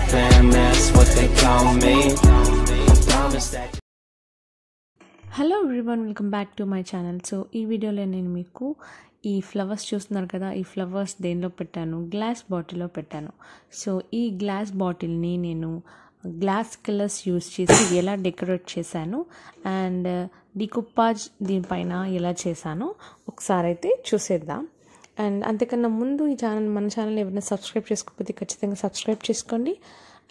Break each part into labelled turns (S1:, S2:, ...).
S1: fam, that's what they call me. Hello everyone welcome back to my channel so ఈ వీడియోలో నేను మీకు ఈ ఫ్లవర్స్ చూస్తున్నారు కదా ఈ ఫ్లవర్స్ దేనిలో పెట్టాను గ్లాస్ బాటిల్లో పెట్టాను సో ఈ గ్లాస్ బాటిల్ని నేను గ్లాస్ కలర్స్ యూజ్ చేసి ఎలా డెకరేట్ చేశాను అండ్ డికుప్పాజ్ uh, దీనిపైన ఎలా చేశానో ఒకసారి అయితే చూసేద్దాం అండ్ అంతకన్నా ముందు ఈ ఛానల్ మన ఛానల్ ఎవరైనా సబ్స్క్రైబ్ చేసుకోకపోతే ఖచ్చితంగా సబ్స్క్రైబ్ చేసుకోండి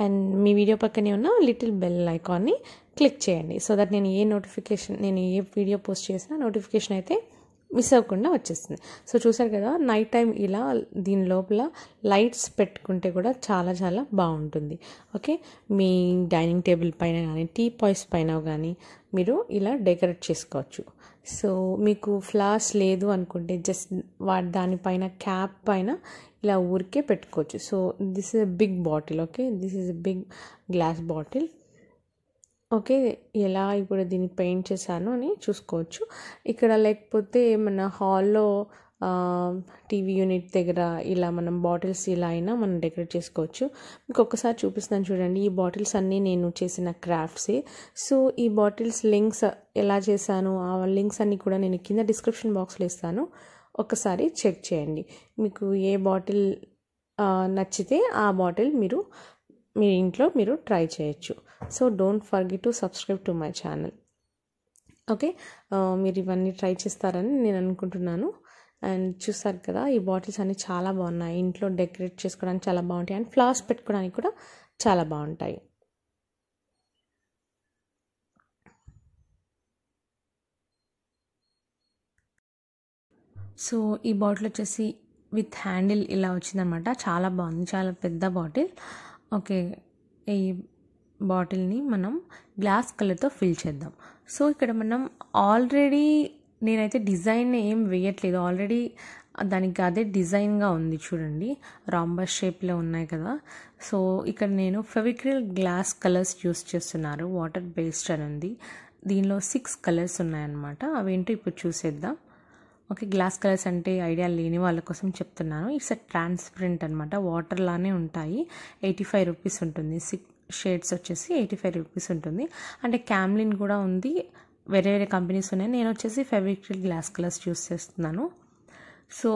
S1: అండ్ మీ వీడియో పక్కనే ఉన్న లిటిల్ బెల్ ఐకాన్ని క్లిక్ చేయండి సో దట్ నేను ఏ నోటిఫికేషన్ నేను ఏ వీడియో పోస్ట్ చేసినా నోటిఫికేషన్ అయితే మిస్ అవ్వకుండా వచ్చేస్తుంది సో చూసారు కదా నైట్ టైం ఇలా దీని లోపల లైట్స్ పెట్టుకుంటే కూడా చాలా చాలా బాగుంటుంది ఓకే మీ డైనింగ్ టేబుల్ పైన కానీ టీ పాయిస్ పైన కానీ మీరు ఇలా డెకరేట్ చేసుకోవచ్చు సో మీకు ఫ్లాస్ లేదు అనుకుంటే జస్ట్ వా దానిపైన క్యాప్ పైన ఇలా ఊరికే పెట్టుకోవచ్చు so this is a big bottle okay this is a big glass bottle okay ఎలా ఇప్పుడు దీన్ని పెయింట్ చేశాను అని చూసుకోవచ్చు ఇక్కడ లేకపోతే మన హాల్లో టీవీ యూనిట్ దగ్గర ఇలా మనం బాటిల్స్ ఇలా అయినా మనం డెకరేట్ చేసుకోవచ్చు మీకు ఒక్కసారి చూపిస్తాను చూడండి ఈ బాటిల్స్ అన్నీ నేను చేసిన క్రాఫ్ట్సే సో ఈ బాటిల్స్ లింక్స్ ఎలా చేశాను ఆ లింక్స్ అన్నీ కూడా నేను కింద డిస్క్రిప్షన్ బాక్స్లో ఇస్తాను ఒకసారి చెక్ చేయండి మీకు ఏ బాటిల్ నచ్చితే ఆ బాటిల్ మీరు మీ ఇంట్లో మీరు ట్రై చేయొచ్చు so don't forget to subscribe to my channel okay మీరు ఇవన్నీ ట్రై చేస్తారని నేను అనుకుంటున్నాను అండ్ చూసారు కదా ఈ బాటిల్స్ అన్నీ చాలా బాగున్నాయి ఇంట్లో డెకరేట్ చేసుకోవడానికి చాలా బాగుంటాయి అండ్ ఫ్లవర్స్ పెట్టుకోవడానికి కూడా చాలా బాగుంటాయి సో ఈ బాటిల్ వచ్చేసి విత్ హ్యాండిల్ ఇలా వచ్చిందనమాట చాలా బాగుంది చాలా పెద్ద బాటిల్ ఓకే ఈ బాటిల్ని మనం గ్లాస్ కలర్తో ఫిల్ చేద్దాం సో ఇక్కడ మనం ఆల్రెడీ నేనైతే డిజైన్ ఏం వేయట్లేదు ఆల్రెడీ దానికి అదే డిజైన్గా ఉంది చూడండి రాంబస్ షేప్లో ఉన్నాయి కదా సో ఇక్కడ నేను ఫెవిక్రిల్ గ్లాస్ కలర్స్ యూస్ చేస్తున్నారు వాటర్ బేస్డ్ అని ఉంది దీనిలో సిక్స్ కలర్స్ ఉన్నాయన్నమాట అవేంటో ఇప్పుడు చూసేద్దాం ఓకే గ్లాస్ కలర్స్ అంటే ఐడియా లేని వాళ్ళ కోసం చెప్తున్నాను ఇట్స్ అ ట్రాన్స్పరెంట్ అనమాట వాటర్ లానే ఉంటాయి ఎయిటీ ఫైవ్ రూపీస్ ఉంటుంది సిక్స్ షేడ్స్ వచ్చేసి ఎయిటీ ఫైవ్ రూపీస్ ఉంటుంది అంటే క్యామ్లిన్ కూడా ఉంది వేరే వేరే కంపెనీస్ ఉన్నాయి నేను వచ్చేసి ఫెవిక్రిల్ గ్లాస్ కలర్స్ యూస్ చేస్తున్నాను సో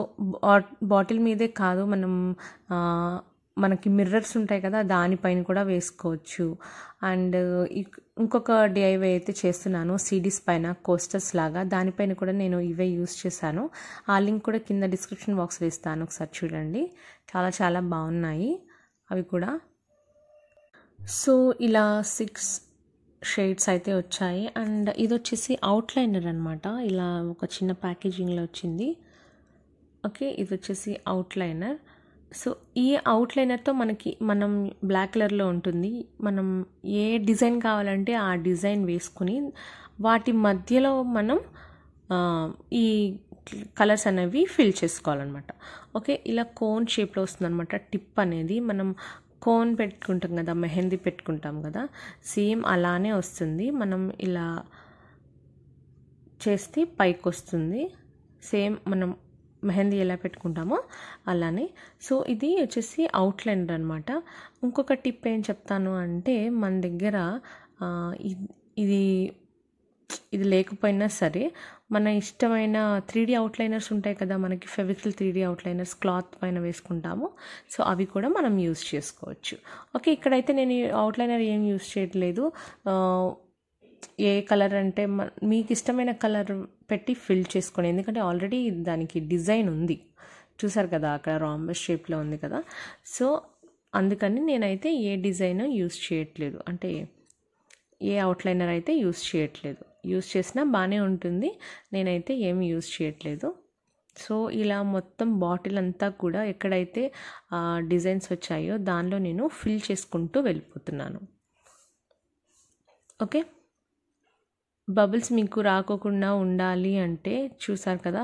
S1: బాటిల్ మీదే కాదు మనం మనకి మిర్రర్స్ ఉంటాయి కదా దానిపైన కూడా వేసుకోవచ్చు అండ్ ఇంకొక డిఐవై అయితే చేస్తున్నాను సీడీస్ పైన కోస్టర్స్ లాగా దానిపైన కూడా నేను ఇవే యూస్ చేశాను ఆ లింక్ కూడా కింద డిస్క్రిప్షన్ బాక్స్ వేస్తాను ఒకసారి చూడండి చాలా చాలా బాగున్నాయి అవి కూడా సో ఇలా సిక్స్ షేడ్స్ అయితే వచ్చాయి అండ్ ఇది వచ్చేసి అవుట్లైనర్ అనమాట ఇలా ఒక చిన్న ప్యాకేజింగ్లో వచ్చింది ఓకే ఇది వచ్చేసి అవుట్లైనర్ సో ఈ అవుట్లైనర్తో మనకి మనం బ్లాక్ కలర్లో ఉంటుంది మనం ఏ డిజైన్ కావాలంటే ఆ డిజైన్ వేసుకుని వాటి మధ్యలో మనం ఈ కలర్స్ అనేవి ఫిల్ చేసుకోవాలన్నమాట ఓకే ఇలా కోన్ షేప్లో వస్తుందన్నమాట టిప్ అనేది మనం కోన్ పెట్టుకుంటాం కదా మెహందీ పెట్టుకుంటాం కదా సేమ్ అలానే వస్తుంది మనం ఇలా చేస్తే పైకి వస్తుంది సేమ్ మనం మెహందీ ఎలా పెట్టుకుంటామో అలానే సో ఇది వచ్చేసి అవుట్లైనర్ అనమాట ఇంకొక టిప్ ఏం చెప్తాను అంటే మన దగ్గర ఇది ఇది లేకపోయినా సరే మన ఇష్టమైన త్రీ డీ అవుట్లైనర్స్ ఉంటాయి కదా మనకి Fevicryl three D outliners cloth పైన వేసుకుంటాము సో అవి కూడా మనం యూజ్ చేసుకోవచ్చు ఓకే ఇక్కడైతే నేను అవుట్లైనర్ ఏం యూజ్ చేయట్లేదు ఏ కలర్ అంటే మీకు ఇష్టమైన కలర్ పెట్టి ఫిల్ చేసుకోండి ఎందుకంటే ఆల్రెడీ దానికి డిజైన్ ఉంది చూసారు కదా అక్కడ రాంబస్ షేప్లో ఉంది కదా సో అందుకని నేనైతే ఏ డిజైన్ యూజ్ చేయట్లేదు అంటే ఏ అవుట్లైనర్ అయితే యూస్ చేయట్లేదు యూస్ చేసినా బాగానే ఉంటుంది నేనైతే ఏమి యూస్ చేయట్లేదు సో ఇలా మొత్తం బాటిల్ అంతా కూడా ఎక్కడైతే డిజైన్స్ వచ్చాయో దానిలో నేను ఫిల్ చేసుకుంటూ వెళ్ళిపోతున్నాను ఓకే బబుల్స్ మీకు రాకోకుండా ఉండాలి అంటే చూసారు కదా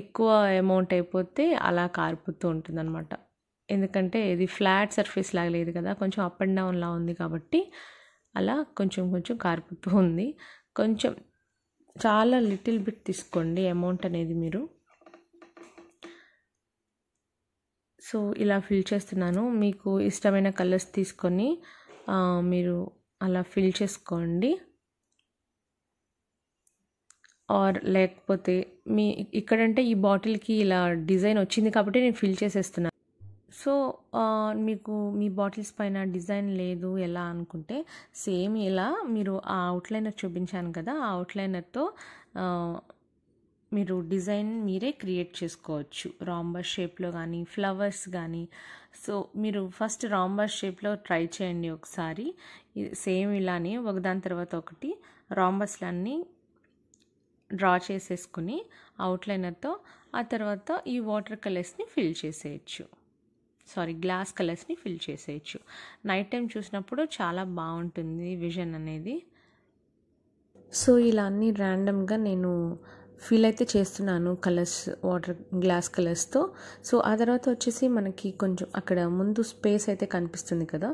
S1: ఎక్కువ అమౌంట్ అయిపోతే అలా కారిపోతూ అనమాట ఎందుకంటే ఇది ఫ్లాట్ సర్ఫేస్ లాగలేదు లేదు కదా కొంచెం అప్ అండ్ డౌన్లా ఉంది కాబట్టి అలా కొంచెం కొంచెం కారిపోతూ ఉంది కొంచెం చాలా లిటిల్ బిట్ తీసుకోండి అమౌంట్ అనేది మీరు సో ఇలా ఫిల్ చేస్తున్నాను మీకు ఇష్టమైన కలర్స్ తీసుకొని మీరు అలా ఫిల్ చేసుకోండి ఆర్ లేకపోతే మీ ఇక్కడంటే ఈ బాటిల్కి ఇలా డిజైన్ వచ్చింది కాబట్టి నేను ఫిల్ చేసేస్తున్నాను సో మీకు మీ బాటిల్స్ పైన డిజైన్ లేదు ఎలా అనుకుంటే సేమ్ ఇలా మీరు ఆ అవుట్లైనర్ చూపించాను కదా ఆ అవుట్లైనర్తో మీరు డిజైన్ మీరే క్రియేట్ చేసుకోవచ్చు రాంబర్ షేప్లో కానీ ఫ్లవర్స్ కానీ సో మీరు ఫస్ట్ రాంబర్ షేప్లో ట్రై చేయండి ఒకసారి సేమ్ ఇలానే ఒకదాని తర్వాత ఒకటి రాంబర్స్లన్నీ డ్రా చేసేసుకుని అవుట్లైనర్తో ఆ తర్వాత ఈ వాటర్ కలర్స్ని ఫిల్ చేసేయచ్చు సారీ గ్లాస్ కలర్స్ని ఫిల్ చేసేయచ్చు నైట్ టైం చూసినప్పుడు చాలా బాగుంటుంది విజన్ అనేది సో ఇలా అన్నీ ర్యాండమ్గా నేను ఫిల్ అయితే చేస్తున్నాను కలర్స్ వాటర్ గ్లాస్ కలర్స్తో సో ఆ తర్వాత వచ్చేసి మనకి కొంచెం అక్కడ ముందు స్పేస్ అయితే కనిపిస్తుంది కదా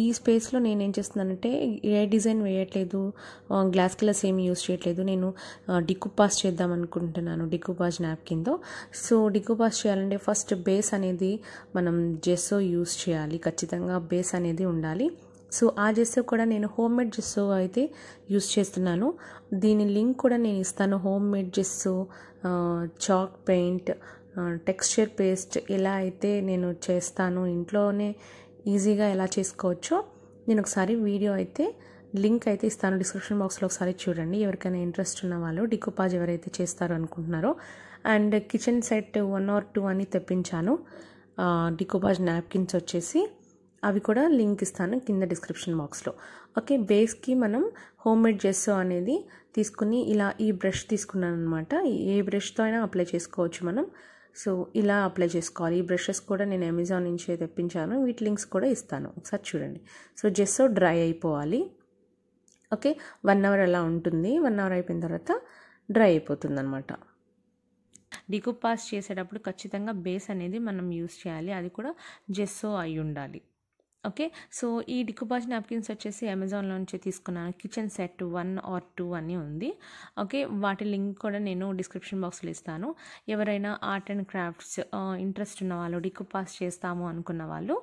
S1: ఈ స్పేస్లో నేను ఏం చేస్తున్నానంటే ఏ డిజైన్ వేయట్లేదు గ్లాస్ కలర్స్ ఏమి యూస్ చేయట్లేదు నేను పాస్ చేద్దాం అనుకుంటున్నాను డికుపాస్ నాప్కిన్తో సో పాస్ చేయాలంటే ఫస్ట్ బేస్ అనేది మనం జెస్సో యూస్ చేయాలి ఖచ్చితంగా బేస్ అనేది ఉండాలి సో ఆ జెస్ కూడా నేను హోమ్ మేడ్ జెస్సు అయితే యూస్ చేస్తున్నాను దీని లింక్ కూడా నేను ఇస్తాను home made gesso chalk paint texture paste ఎలా అయితే నేను చేస్తాను ఇంట్లోనే ఈజీగా ఎలా చేసుకోవచ్చో నేను ఒకసారి వీడియో అయితే లింక్ అయితే ఇస్తాను డిస్క్రిప్షన్ బాక్స్లో ఒకసారి చూడండి ఎవరికైనా ఇంట్రెస్ట్ ఉన్న వాళ్ళు డికోపాజ్ ఎవరైతే చేస్తారో అనుకుంటున్నారో and kitchen set one or two అని తెప్పించాను డికోపాజ్ నాప్కిన్స్ వచ్చేసి అవి కూడా లింక్ ఇస్తాను కింద డిస్క్రిప్షన్ బాక్స్లో ఓకే బేస్కి మనం హోమ్ మేడ్ జెస్ అనేది తీసుకుని ఇలా ఈ బ్రష్ తీసుకున్నాను అనమాట ఏ బ్రష్తో అయినా అప్లై చేసుకోవచ్చు మనం సో ఇలా అప్లై చేసుకోవాలి ఈ బ్రషెస్ కూడా నేను అమెజాన్ నుంచి తెప్పించాను వీటి లింక్స్ కూడా ఇస్తాను ఒకసారి చూడండి సో జెస్సో డ్రై అయిపోవాలి ఓకే వన్ అవర్ అలా ఉంటుంది వన్ అవర్ అయిపోయిన తర్వాత డ్రై అయిపోతుంది అనమాట పాస్ చేసేటప్పుడు ఖచ్చితంగా బేస్ అనేది మనం యూస్ చేయాలి అది కూడా జెస్సో అయి ఉండాలి ఓకే సో ఈ డికుపాజ్ నాప్కిన్స్ వచ్చేసి అమెజాన్లో నుంచి తీసుకున్నాను kitchen set one or two అని ఉంది ఓకే వాటి లింక్ కూడా నేను డిస్క్రిప్షన్ బాక్స్లో ఇస్తాను ఎవరైనా ఆర్ట్ అండ్ క్రాఫ్ట్స్ ఇంట్రెస్ట్ ఉన్న వాళ్ళు పాస్ చేస్తాము అనుకున్న వాళ్ళు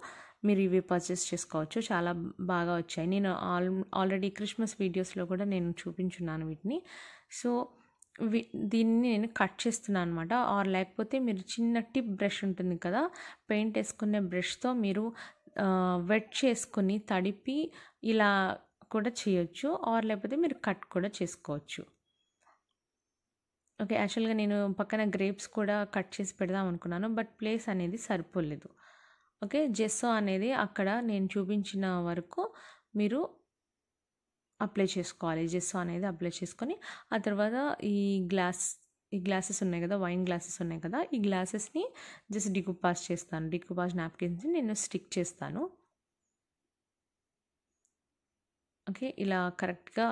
S1: మీరు ఇవి పర్చేస్ చేసుకోవచ్చు చాలా బాగా వచ్చాయి నేను ఆల్ ఆల్రెడీ క్రిస్మస్ వీడియోస్లో కూడా నేను చూపించున్నాను వీటిని సో దీన్ని నేను కట్ చేస్తున్నాను అనమాట ఆర్ లేకపోతే మీరు చిన్న టిప్ బ్రష్ ఉంటుంది కదా పెయింట్ వేసుకునే బ్రష్తో మీరు వెట్ చేసుకుని తడిపి ఇలా కూడా చేయొచ్చు ఆర్ లేకపోతే మీరు కట్ కూడా చేసుకోవచ్చు ఓకే యాక్చువల్గా నేను పక్కన గ్రేప్స్ కూడా కట్ చేసి పెడదాం అనుకున్నాను బట్ ప్లేస్ అనేది సరిపోలేదు ఓకే జెస్సో అనేది అక్కడ నేను చూపించిన వరకు మీరు అప్లై చేసుకోవాలి జెస్సో అనేది అప్లై చేసుకొని ఆ తర్వాత ఈ గ్లాస్ ఈ గ్లాసెస్ ఉన్నాయి కదా వైన్ గ్లాసెస్ ఉన్నాయి కదా ఈ గ్లాసెస్ని జస్ట్ పాస్ చేస్తాను పాస్ నాప్కిన్స్ని నేను స్టిక్ చేస్తాను ఓకే ఇలా కరెక్ట్గా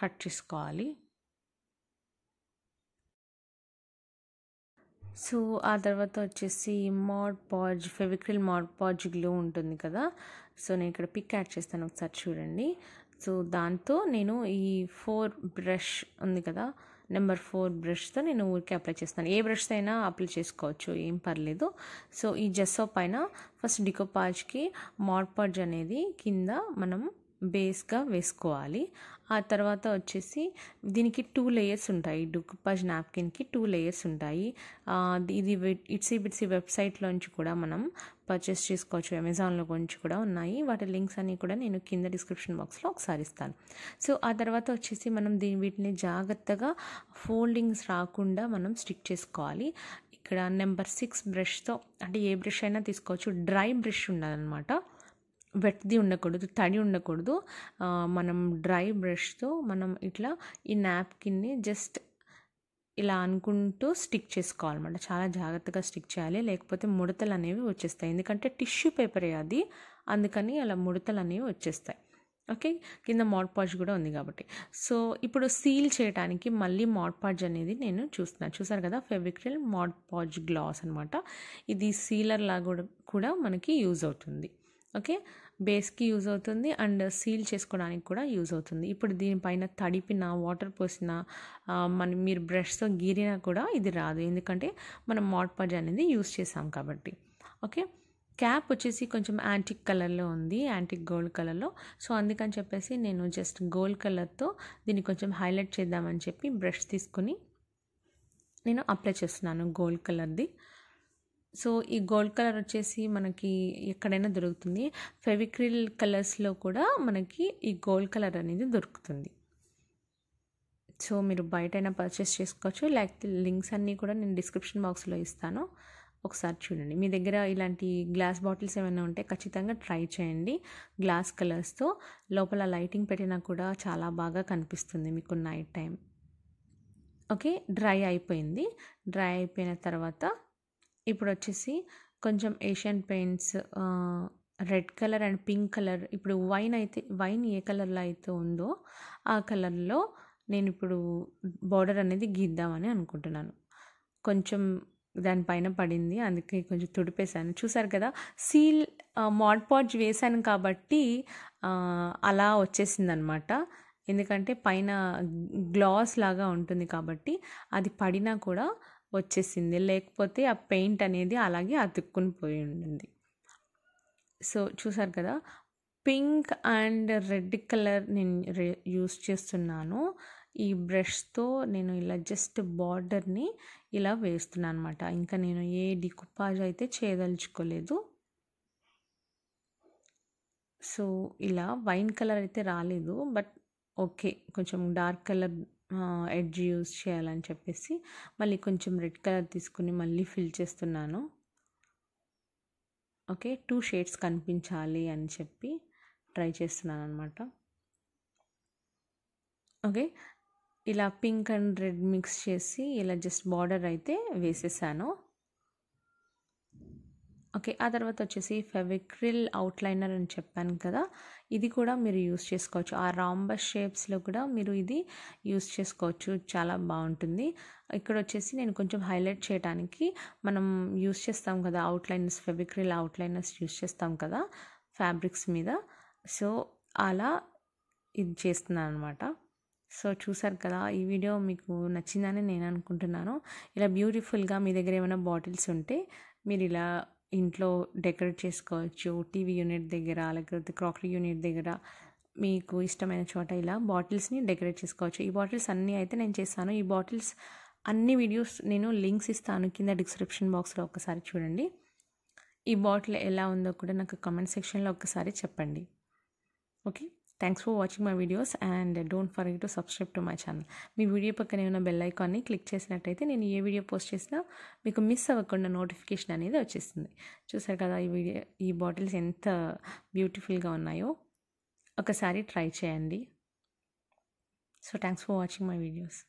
S1: కట్ చేసుకోవాలి సో ఆ తర్వాత వచ్చేసి Mod Podge Fevicryl Mod Podge glue ఉంటుంది కదా సో నేను ఇక్కడ పిక్ యాడ్ చేస్తాను ఒకసారి చూడండి సో దాంతో నేను ఈ ఫోర్ బ్రష్ ఉంది కదా నెంబర్ ఫోర్ బ్రష్తో నేను ఊరికే అప్లై చేస్తాను ఏ బ్రష్తో అయినా అప్లై చేసుకోవచ్చు ఏం పర్లేదు సో ఈ జెస్సో పైన ఫస్ట్ డికోపాజ్కి మార్పాజ్ అనేది కింద మనం బేస్గా వేసుకోవాలి ఆ తర్వాత వచ్చేసి దీనికి టూ లేయర్స్ ఉంటాయి డుక్పాజ్ నాప్కిన్కి టూ లేయర్స్ ఉంటాయి ఇది ఇట్సీ బిట్సీ వెబ్సైట్లోంచి కూడా మనం పర్చేస్ చేసుకోవచ్చు అమెజాన్లో గురించి కూడా ఉన్నాయి వాటి లింక్స్ అన్నీ కూడా నేను కింద డిస్క్రిప్షన్ బాక్స్లో ఒకసారి ఇస్తాను సో ఆ తర్వాత వచ్చేసి మనం దీని వీటిని జాగ్రత్తగా ఫోల్డింగ్స్ రాకుండా మనం స్టిక్ చేసుకోవాలి ఇక్కడ నెంబర్ సిక్స్ బ్రష్తో అంటే ఏ బ్రష్ అయినా తీసుకోవచ్చు డ్రై బ్రష్ ఉండాలన్నమాట వెట్ది ఉండకూడదు తడి ఉండకూడదు మనం డ్రై బ్రష్తో మనం ఇట్లా ఈ నాప్కిన్ని జస్ట్ ఇలా అనుకుంటూ స్టిక్ చేసుకోవాలన్నమాట చాలా జాగ్రత్తగా స్టిక్ చేయాలి లేకపోతే ముడతలు అనేవి వచ్చేస్తాయి ఎందుకంటే టిష్యూ పేపరే అది అందుకని అలా ముడతలు అనేవి వచ్చేస్తాయి ఓకే కింద మాడ్ పాజ్ కూడా ఉంది కాబట్టి సో ఇప్పుడు సీల్ చేయడానికి మళ్ళీ మాడ్ పాజ్ అనేది నేను చూస్తున్నాను చూసారు కదా ఫెవిక్రిల్ మాడ్ పాజ్ గ్లాస్ అనమాట ఇది సీలర్ లాగా కూడా మనకి యూజ్ అవుతుంది ఓకే బేస్కి యూజ్ అవుతుంది అండ్ సీల్ చేసుకోవడానికి కూడా యూజ్ అవుతుంది ఇప్పుడు దీనిపైన తడిపిన వాటర్ పోసిన మన మీరు బ్రష్తో గీరినా కూడా ఇది రాదు ఎందుకంటే మనం మాట్ పజ్ అనేది యూజ్ చేసాం కాబట్టి ఓకే క్యాప్ వచ్చేసి కొంచెం యాంటిక్ కలర్లో ఉంది యాంటిక్ గోల్డ్ కలర్లో సో అందుకని చెప్పేసి నేను జస్ట్ గోల్డ్ కలర్తో దీన్ని కొంచెం హైలైట్ చేద్దామని చెప్పి బ్రష్ తీసుకుని నేను అప్లై చేస్తున్నాను గోల్డ్ కలర్ది సో ఈ గోల్డ్ కలర్ వచ్చేసి మనకి ఎక్కడైనా దొరుకుతుంది ఫెవిక్రిల్ కలర్స్లో కూడా మనకి ఈ గోల్డ్ కలర్ అనేది దొరుకుతుంది సో మీరు బయటైనా పర్చేస్ చేసుకోవచ్చు లేకపోతే లింక్స్ అన్నీ కూడా నేను డిస్క్రిప్షన్ బాక్స్లో ఇస్తాను ఒకసారి చూడండి మీ దగ్గర ఇలాంటి గ్లాస్ బాటిల్స్ ఏమైనా ఉంటే ఖచ్చితంగా ట్రై చేయండి గ్లాస్ కలర్స్తో లోపల లైటింగ్ పెట్టినా కూడా చాలా బాగా కనిపిస్తుంది మీకు నైట్ టైం ఓకే డ్రై అయిపోయింది డ్రై అయిపోయిన తర్వాత ఇప్పుడు వచ్చేసి కొంచెం Asian Paints red colour and pink colour ఇప్పుడు వైన్ అయితే వైన్ ఏ కలర్లో అయితే ఉందో ఆ కలర్లో నేను ఇప్పుడు బార్డర్ అనేది గీద్దామని అనుకుంటున్నాను కొంచెం దానిపైన పడింది అందుకే కొంచెం తుడిపేశాను చూసారు కదా సీల్ మాడ్ పాడ్జ్ వేశాను కాబట్టి అలా వచ్చేసింది అనమాట ఎందుకంటే పైన గ్లాస్ లాగా ఉంటుంది కాబట్టి అది పడినా కూడా వచ్చేసింది లేకపోతే ఆ పెయింట్ అనేది అలాగే అతుక్కుని పోయి ఉండింది సో చూసారు కదా పింక్ అండ్ రెడ్ కలర్ నేను యూస్ చేస్తున్నాను ఈ బ్రష్తో నేను ఇలా జస్ట్ బార్డర్ని ఇలా వేస్తున్నాను అనమాట ఇంకా నేను ఏ డికుపాజ్ అయితే చేయదలుచుకోలేదు సో ఇలా వైన్ కలర్ అయితే రాలేదు బట్ ఓకే కొంచెం డార్క్ కలర్ ఎడ్జ్ యూజ్ చేయాలని చెప్పేసి మళ్ళీ కొంచెం రెడ్ కలర్ తీసుకుని మళ్ళీ ఫిల్ చేస్తున్నాను ఓకే టూ షేడ్స్ కనిపించాలి అని చెప్పి ట్రై చేస్తున్నాను అనమాట ఓకే ఇలా పింక్ అండ్ రెడ్ మిక్స్ చేసి ఇలా జస్ట్ బార్డర్ అయితే వేసేసాను ఓకే ఆ తర్వాత వచ్చేసి ఫెవిక్రిల్ అవుట్లైనర్ అని చెప్పాను కదా ఇది కూడా మీరు యూస్ చేసుకోవచ్చు ఆ రాంబస్ షేప్స్లో కూడా మీరు ఇది యూస్ చేసుకోవచ్చు చాలా బాగుంటుంది ఇక్కడ వచ్చేసి నేను కొంచెం హైలైట్ చేయడానికి మనం యూస్ చేస్తాం కదా అవుట్లైనర్స్ ఫెవిక్రిల్ అవుట్లైనర్స్ యూస్ చేస్తాం కదా ఫ్యాబ్రిక్స్ మీద సో అలా ఇది చేస్తున్నాను అనమాట సో చూసారు కదా ఈ వీడియో మీకు నచ్చిందని నేను అనుకుంటున్నాను ఇలా బ్యూటిఫుల్గా మీ దగ్గర ఏమైనా బాటిల్స్ ఉంటే మీరు ఇలా ఇంట్లో డెకరేట్ చేసుకోవచ్చు టీవీ యూనిట్ దగ్గర లేకపోతే క్రాకరీ యూనిట్ దగ్గర మీకు ఇష్టమైన చోట ఇలా బాటిల్స్ని డెకరేట్ చేసుకోవచ్చు ఈ బాటిల్స్ అన్నీ అయితే నేను చేస్తాను ఈ బాటిల్స్ అన్ని వీడియోస్ నేను లింక్స్ ఇస్తాను కింద డిస్క్రిప్షన్ బాక్స్లో ఒకసారి చూడండి ఈ బాటిల్ ఎలా ఉందో కూడా నాకు కామెంట్ సెక్షన్లో ఒకసారి చెప్పండి okay thanks for watching my videos and don't for to subscribe to my channel మీ వీడియో పక్కనే ఉన్న బెల్ ఐకాన్ని క్లిక్ చేసినట్టయితే నేను ఏ వీడియో పోస్ట్ చేసినా మీకు మిస్ అవ్వకుండా నోటిఫికేషన్ అనేది వచ్చేస్తుంది చూసారు కదా ఈ వీడియో ఈ బాటిల్స్ ఎంత బ్యూటిఫుల్గా ఉన్నాయో ఒకసారి ట్రై చేయండి so thanks for watching my videos